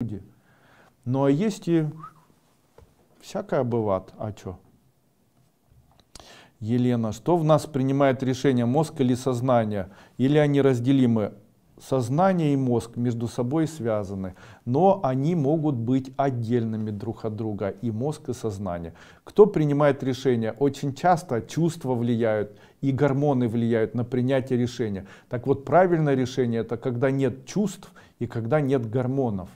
люди. Ну а есть и всякое бывает. А что? Елена, что в нас принимает решение, мозг или сознание? Или они разделимы? Сознание и мозг между собой связаны, но они могут быть отдельными друг от друга, и мозг, и сознание. Кто принимает решение? Очень часто чувства влияют, и гормоны влияют на принятие решения. Так вот, правильное решение – это когда нет чувств и когда нет гормонов.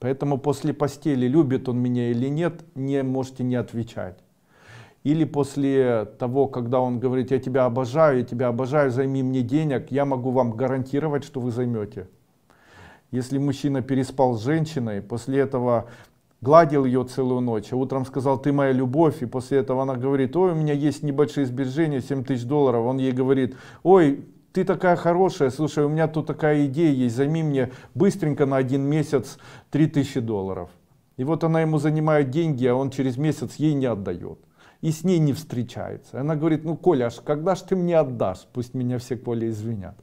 Поэтому после постели, любит он меня или нет, не можете не отвечать. Или после того, когда он говорит, я тебя обожаю, я тебя обожаю, займи мне денег, я могу вам гарантировать, что вы займете. Если мужчина переспал с женщиной, после этого гладил ее целую ночь, а утром сказал, ты моя любовь, и после этого она говорит, ой, у меня есть небольшие сбережения, 7 тысяч долларов, он ей говорит, ой, ты такая хорошая, слушай, у меня тут такая идея есть, займи мне быстренько на один месяц 3000 долларов. И вот она ему занимает деньги, а он через месяц ей не отдает. И с ней не встречается. Она говорит, ну Коля, аж когда ж ты мне отдашь? Пусть меня все Коля извинят.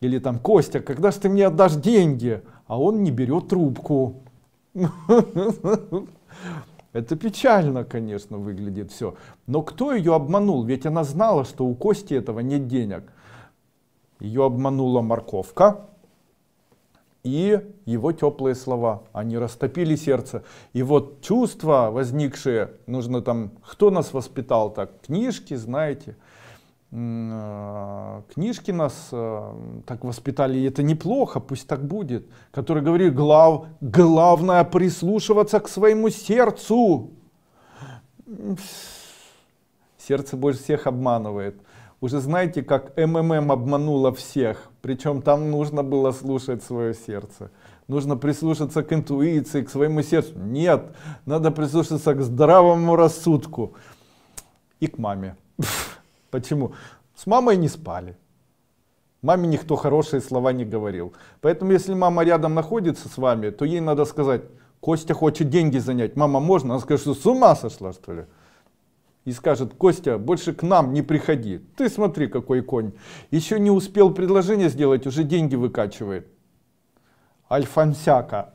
Или там, Костя, когда ж ты мне отдашь деньги? А он не берет трубку. Это печально, конечно, выглядит все. Но кто ее обманул? Ведь она знала, что у Кости этого нет денег. Ее обманула морковка и его теплые слова. Они растопили сердце. И вот чувства возникшие, нужно там, кто нас воспитал так? Книжки, знаете. Э, книжки нас э, так воспитали, и это неплохо, пусть так будет. Который говорит, глав, главное прислушиваться к своему сердцу. Сердце больше всех обманывает уже знаете, как МММ обманула всех, причем там нужно было слушать свое сердце. Нужно прислушаться к интуиции, к своему сердцу. Нет, надо прислушаться к здравому рассудку и к маме. Почему? С мамой не спали. Маме никто хорошие слова не говорил. Поэтому, если мама рядом находится с вами, то ей надо сказать, Костя хочет деньги занять, мама, можно? Она скажет, что с ума сошла, что ли? и скажет, Костя, больше к нам не приходи, ты смотри какой конь. Еще не успел предложение сделать, уже деньги выкачивает. Альфонсяка.